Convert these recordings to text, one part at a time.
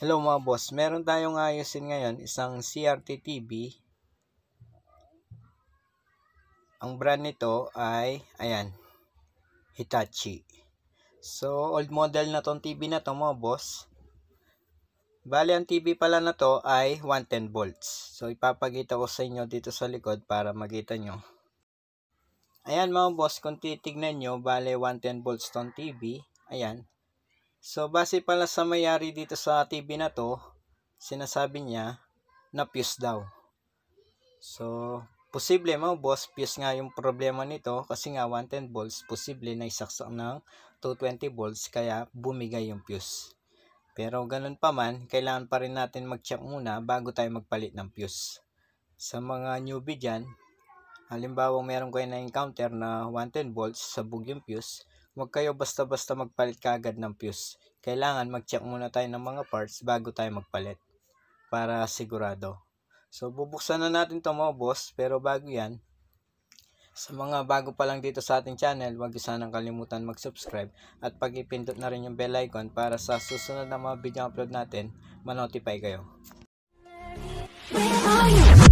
Hello mga boss, meron tayong ayusin ngayon, isang CRT TV. Ang brand nito ay, ayan, Hitachi. So, old model na tong TV na to mga boss. Bale, ang TV pala na to ay 110 volts. So, ipapakita ko sa inyo dito sa likod para makita nyo. Ayan mga boss, kung titignan nyo, bale 110 volts tong TV. Ayan, So, base pala sa mayari dito sa TV na to, sinasabi niya na fuse daw. So, posible mo, boss, fuse nga yung problema nito kasi nga 110 volts, posible na isaksak ng 220 volts kaya bumigay yung fuse. Pero ganun pa man, kailangan pa rin natin mag-check muna bago tayo magpalit ng fuse. Sa mga newbie dyan, halimbawa meron kayo na encounter na 110 volts, sa yung fuse, Huwag kayo basta-basta magpalit kaagad ng fuse. Kailangan mag-check muna tayo ng mga parts bago tayo magpalit para sigurado. So bubuksan na natin to mga boss pero bago yan, sa mga bago pa lang dito sa ating channel, huwag isa nang kalimutan mag-subscribe at pag-ipindot na rin yung bell icon para sa susunod na mga video upload natin, manotify kayo. Where are you?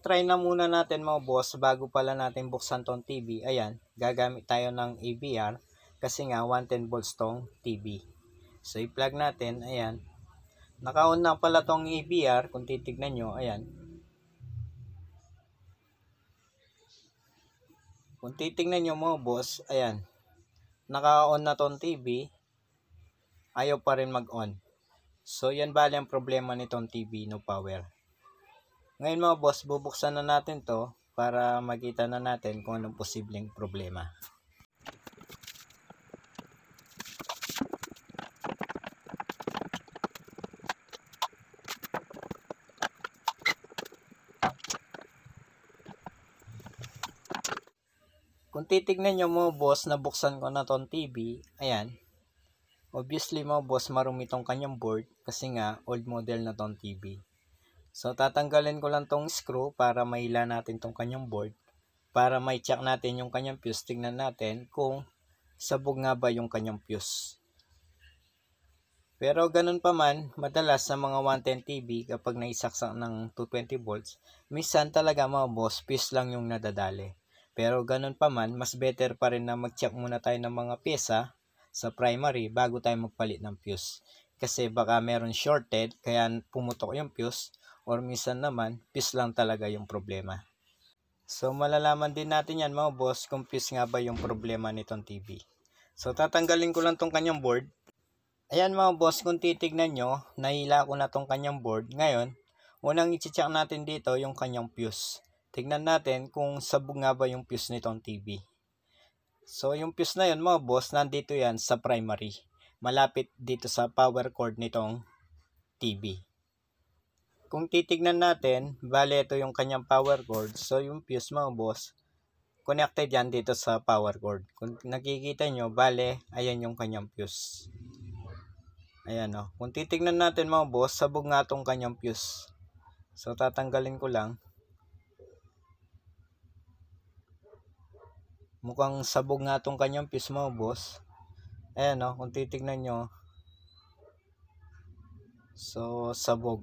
try na muna natin mga boss bago pala natin buksan tong TV. Ayan, gagamit tayo ng AVR kasi nga 110 volts tong TV. So i-plug natin, ayan. Naka-on na pala tong AVR kung titignan nyo, ayan. Kung titignan nyo mga boss, ayan. Naka-on na tong TV. Ayaw pa rin mag-on. So yan bali ang problema nitong TV no power. Ngayon mga boss, bubuksan na natin to para makita na natin kung anong posibleng problema. Kung titignan nyo mo boss, nabuksan ko na tong TV. Ayan. Obviously mo boss, marumi tong kanyang board kasi nga old model na tong TV. So, tatanggalin ko lang tong screw para maila natin tong kanyang board. Para may check natin yung kanyang fuse. Tingnan natin kung sabog nga ba yung kanyang fuse. Pero ganun pa man, madalas sa mga 110 TV kapag naisaksak ng 220 volts, minsan talaga mga boss, fuse lang yung nadadali. Pero ganun pa man, mas better pa rin na mag-check muna tayo ng mga pyesa sa primary bago tayo magpalit ng fuse. Kasi baka meron shorted, kaya pumutok yung fuse, or minsan naman peace lang talaga yung problema. So malalaman din natin yan mga boss kung peace nga ba yung problema nitong TV. So tatanggalin ko lang tong kanyang board. Ayan mga boss kung titignan nyo, nahila ko na tong kanyang board. Ngayon, unang i-check natin dito yung kanyang fuse. Tignan natin kung sabog nga ba yung fuse nitong TV. So yung fuse na yun mga boss, nandito yan sa primary. Malapit dito sa power cord nitong TV. Kung titignan natin, bale ito yung kanyang power cord. So yung fuse mga boss, connected yan dito sa power cord. Kung nakikita nyo, bale, ayan yung kanyang fuse. Ayan o. Oh. Kung titignan natin mga boss, sabog nga tong kanyang fuse. So tatanggalin ko lang. Mukhang sabog nga tong kanyang fuse mga boss. Ayan o, oh. kung titignan nyo. So sabog.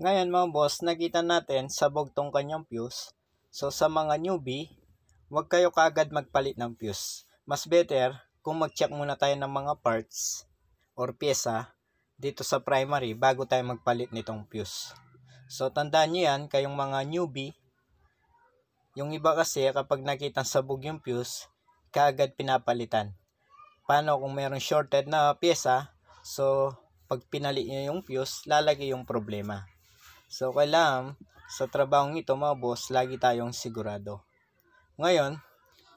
Ngayon mga boss, nakita natin sabog tong kanyang fuse. So sa mga newbie, huwag kayo kaagad magpalit ng fuse. Mas better kung mag-check muna tayo ng mga parts or pyesa dito sa primary bago tayo magpalit nitong fuse. So tandaan nyo yan, kayong mga newbie, yung iba kasi kapag nakita sabog yung fuse, kaagad pinapalitan. Paano kung mayroong shorted na pyesa, so pag pinalit nyo yung fuse, lalagay yung problema. So, kailangan sa trabahong ito mga boss, lagi tayong sigurado. Ngayon,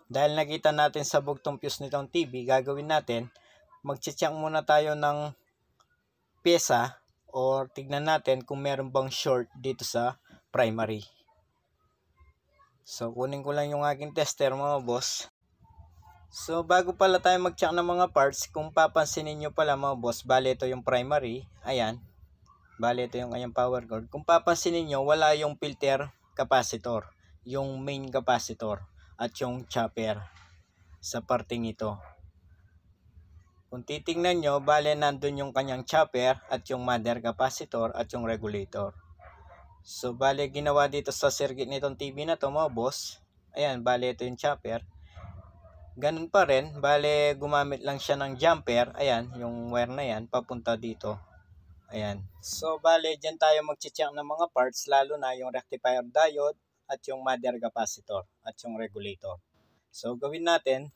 dahil nakita natin sa bugtong fuse nitong TV, gagawin natin, magchecheck muna tayo ng pyesa or tignan natin kung meron bang short dito sa primary. So, kunin ko lang yung aking tester mga boss. So, bago pala tayo mag-check ng mga parts, kung papansin nyo pala mga boss, bali ito yung primary. Ayan. Bale, ito yung kanyang power cord. Kung papansinin nyo, wala yung filter capacitor, yung main capacitor at yung chopper sa parting ito. Kung titingnan nyo, bale nandun yung kanyang chopper at yung mother capacitor at yung regulator. So, bale ginawa dito sa circuit nitong TV na to mga boss. Ayan, bale ito yung chopper. Ganun pa rin, bale gumamit lang siya ng jumper, ayan, yung wire na yan, papunta dito Ayan. So, bale, dyan tayo mag-check ng mga parts, lalo na yung rectifier diode at yung mother capacitor at yung regulator. So, gawin natin.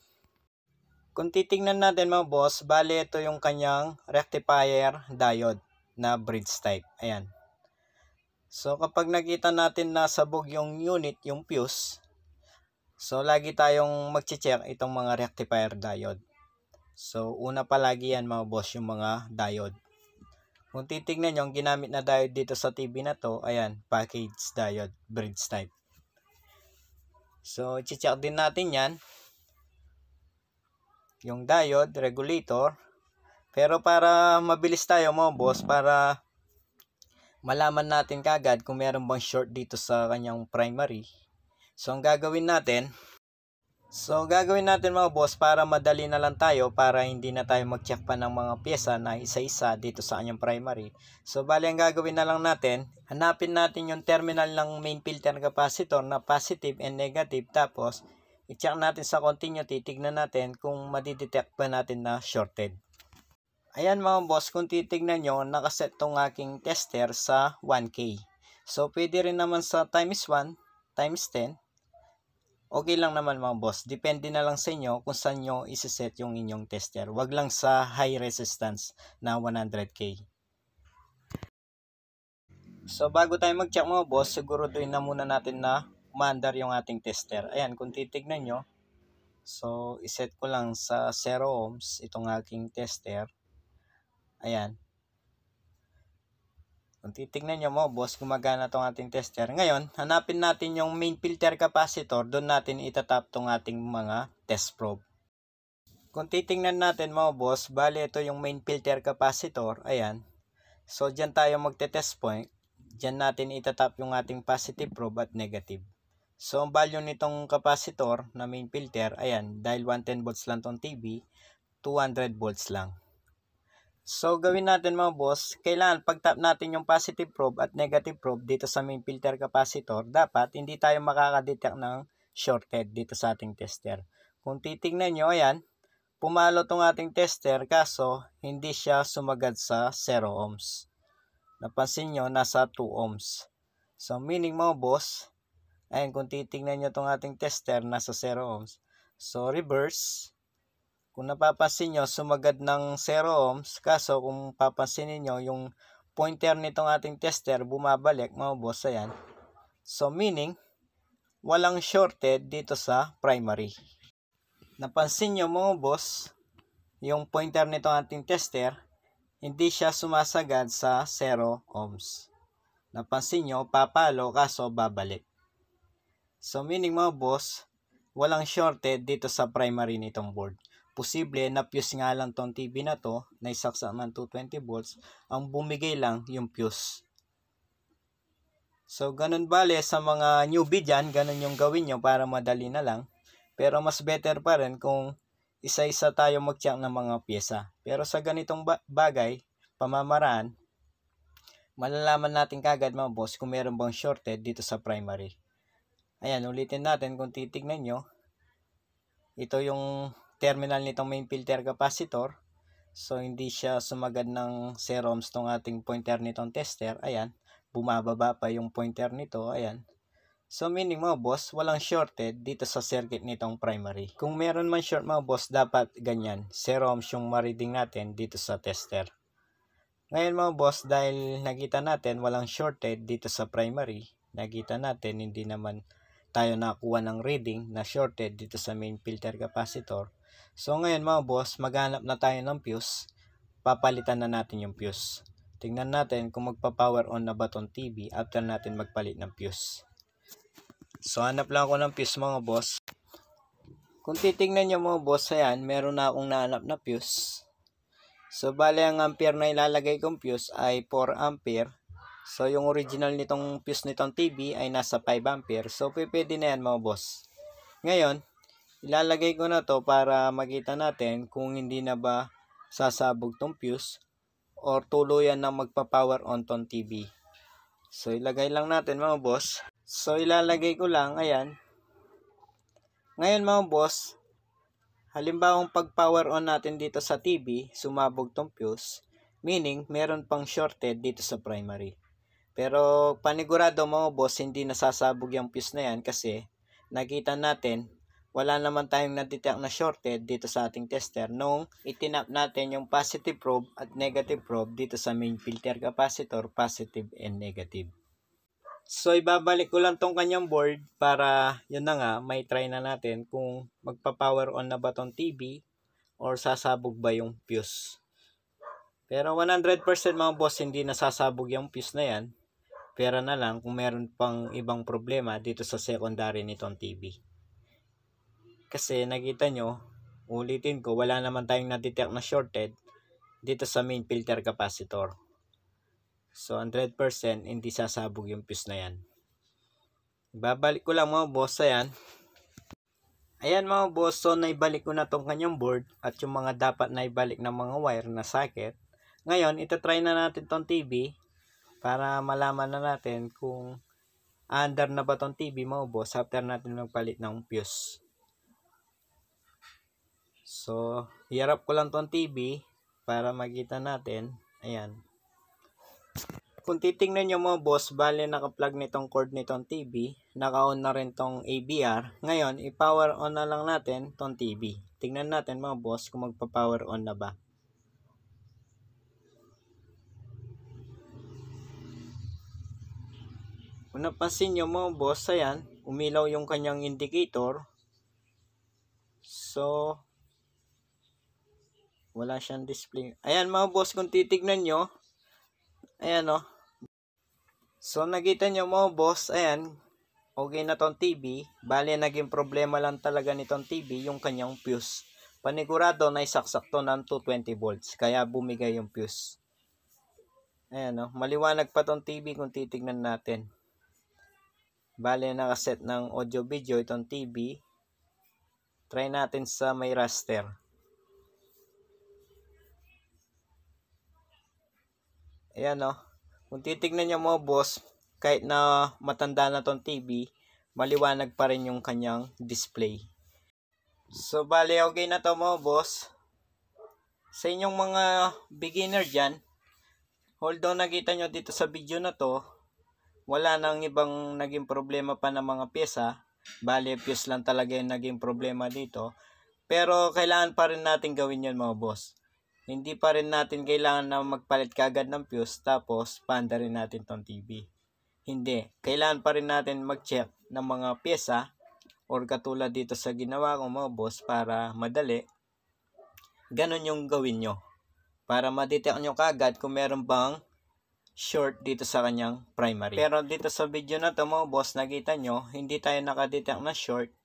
Kung titingnan natin mga boss, bale ito yung kanyang rectifier diode na bridge type. Ayan. So, kapag nakita natin na sabog yung unit, yung fuse, so, lagi tayong mag-check itong mga rectifier diode. So, una palagi yan mga boss yung mga diode. Kung titignan nyo, ang ginamit na diode dito sa TV na to, ayan, package diode, bridge type. So, check din natin yan. Yung diode, regulator. Pero para mabilis tayo mo, boss, para malaman natin kagad kung meron bang short dito sa kanyang primary. So, ang gagawin natin, So gagawin natin mga boss para madali na lang tayo para hindi na tayo mag-check pa ng mga pyesa na isa-isa dito sa anyong primary. So bali ang gagawin na lang natin, hanapin natin yung terminal ng main filter capacitor na positive and negative tapos i-check natin sa continuity, tignan natin kung madidetect pa natin na shorted. Ayan mga boss, kung titignan nyo, nakaset tong aking tester sa 1K. So pwede rin naman sa times 1, times 10, okay lang naman mga boss. Depende na lang sa inyo kung saan nyo isiset yung inyong tester. Wag lang sa high resistance na 100k. So bago tayo mag-check mga boss, siguraduhin na muna natin na umandar yung ating tester. Ayan, kung titignan nyo, so iset ko lang sa 0 ohms itong aking tester. Ayan, kung titignan nyo mo, boss, gumagana tong ating tester. Ngayon, hanapin natin yung main filter capacitor. Doon natin itatap tong ating mga test probe. Kung titingnan natin mo, boss, bali ito yung main filter capacitor. Ayan. So, dyan tayo magte-test point. Dyan natin itatap yung ating positive probe at negative. So, ang value nitong capacitor na main filter, ayan, dahil 110 volts lang tong TV, 200 volts lang. So, gawin natin mga boss, kailangan pag-tap natin yung positive probe at negative probe dito sa main filter capacitor, dapat hindi tayo makakadetect ng shorted dito sa ating tester. Kung titingnan nyo, ayan, pumalo tong ating tester kaso hindi siya sumagad sa 0 ohms. Napansin nyo, nasa 2 ohms. So, meaning mga boss, ayan, kung titingnan nyo tong ating tester, nasa 0 ohms. So, reverse, kung napapansin nyo, sumagad ng 0 ohms. Kaso kung papansin niyo yung pointer nitong ating tester bumabalik, maubos. yan. So meaning, walang shorted dito sa primary. Napansin nyo mga boss, yung pointer nitong ating tester, hindi siya sumasagad sa 0 ohms. Napansin nyo, papalo kaso babalik. So meaning mga boss, walang shorted dito sa primary nitong board. Posible na fuse nga lang tong TV na to, na isaksak ng 220 volts, ang bumigay lang yung fuse. So, ganun bale sa mga newbie dyan, ganun yung gawin nyo para madali na lang. Pero mas better pa rin kung isa-isa tayo mag-check ng mga pyesa. Pero sa ganitong ba- bagay, pamamaraan, malalaman natin kagad mga boss kung meron bang shorted dito sa primary. Ayan, ulitin natin kung titignan nyo. Ito yung terminal nitong main filter capacitor. So, hindi siya sumagad ng 0 ohms tong ating pointer nitong tester. Ayan, bumababa pa yung pointer nito. Ayan. So, meaning mga boss, walang shorted dito sa circuit nitong primary. Kung meron man short mo, boss, dapat ganyan. 0 ohms yung mariding natin dito sa tester. Ngayon mo, boss, dahil nakita natin walang shorted dito sa primary, nakita natin hindi naman tayo nakuha ng reading na shorted dito sa main filter capacitor. So ngayon mga boss, maghanap na tayo ng fuse. Papalitan na natin yung fuse. Tingnan natin kung magpa-power on na ba tong TV after natin magpalit ng fuse. So hanap lang ako ng fuse mga boss. Kung titingnan nyo mga boss, ayan, meron na akong nahanap na fuse. So bali ang ampere na ilalagay kong fuse ay 4 ampere. So yung original nitong fuse nitong TV ay nasa 5 ampere. So pwede na yan mga boss. Ngayon, Ilalagay ko na to para makita natin kung hindi na ba sasabog tong fuse or tuluyan na magpa-power on tong TV. So ilagay lang natin mga boss. So ilalagay ko lang, ayan. Ngayon mga boss, halimbawa pag power on natin dito sa TV, sumabog tong fuse, meaning meron pang shorted dito sa primary. Pero panigurado mga boss, hindi nasasabog yung fuse na yan kasi nakita natin wala naman tayong natitang na shorted dito sa ating tester nung itinap natin yung positive probe at negative probe dito sa main filter capacitor, positive and negative. So, ibabalik ko lang tong kanyang board para, yun na nga, may try na natin kung magpa-power on na ba tong TV or sasabog ba yung fuse. Pero 100% mga boss, hindi nasasabog yung fuse na yan. Pera na lang kung meron pang ibang problema dito sa secondary nitong TV. Kasi nakita nyo, ulitin ko, wala naman tayong natitect na shorted dito sa main filter capacitor. So 100% hindi sasabog yung fuse na yan. Babalik ko lang mga boss, ayan. Ayan mga boss, so naibalik ko na tong kanyang board at yung mga dapat naibalik ng mga wire na socket. Ngayon, itatry na natin tong TV para malaman na natin kung under na ba tong TV mga boss after natin magpalit ng fuse. So, hiarap ko lang tong TV para makita natin. Ayan. Kung titingnan nyo mo boss, bali naka-plug nitong cord nitong TV. Naka-on na rin tong ABR. Ngayon, i-power on na lang natin tong TV. Tingnan natin mga boss kung magpa-power on na ba. Kung napansin nyo mo, boss, ayan, umilaw yung kanyang indicator. So, wala siyang display. Ayan mga boss, kung titignan nyo, ayan o. Oh. So nakita nyo mga boss, ayan, okay na tong TV. bali naging problema lang talaga nitong TV yung kanyang fuse. Panigurado na isaksak to ng 220 volts, kaya bumigay yung fuse. Ayan o, oh. maliwanag pa tong TV kung titignan natin. Bale, nakaset ng audio video itong TV. Try natin sa may raster. Ayan o. Oh. Kung titignan niya mo boss, kahit na matanda na tong TV, maliwanag pa rin yung kanyang display. So, bali okay na to mo boss. Sa inyong mga beginner dyan, on nakita nyo dito sa video na to, wala nang ibang naging problema pa ng mga pyesa. Bali, fuse lang talaga yung naging problema dito. Pero, kailangan pa rin natin gawin yun mga boss hindi pa rin natin kailangan na magpalit kagad ng fuse tapos panda rin natin tong TV. Hindi. Kailangan pa rin natin mag-check ng mga pyesa or katulad dito sa ginawa ko mga boss para madali. Ganon yung gawin nyo. Para madetect nyo kagad kung meron bang short dito sa kanyang primary. Pero dito sa video na to mga boss, nakita nyo, hindi tayo nakadetect na short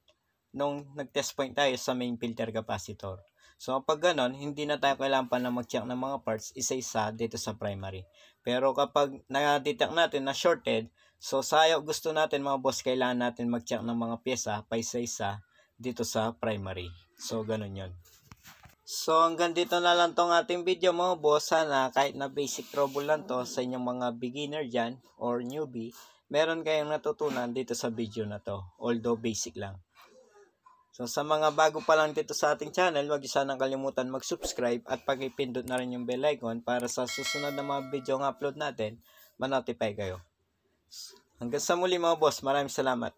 nung nag-test point tayo sa main filter capacitor. So, pag ganun, hindi na tayo kailangan pa na mag-check ng mga parts isa-isa dito sa primary. Pero kapag na-detect natin na shorted, so sayo gusto natin mga boss, kailangan natin mag-check ng mga pyesa pa isa-isa dito sa primary. So, ganun yon So, hanggang dito na lang tong ating video mga boss. Sana kahit na basic trouble lang to sa inyong mga beginner dyan or newbie, meron kayong natutunan dito sa video na to. Although basic lang. So sa mga bago pa lang dito sa ating channel, huwag isa nang kalimutan mag-subscribe at pakipindot na rin yung bell icon para sa susunod na mga video ng upload natin, manotify kayo. Hanggang sa muli mga boss, maraming salamat.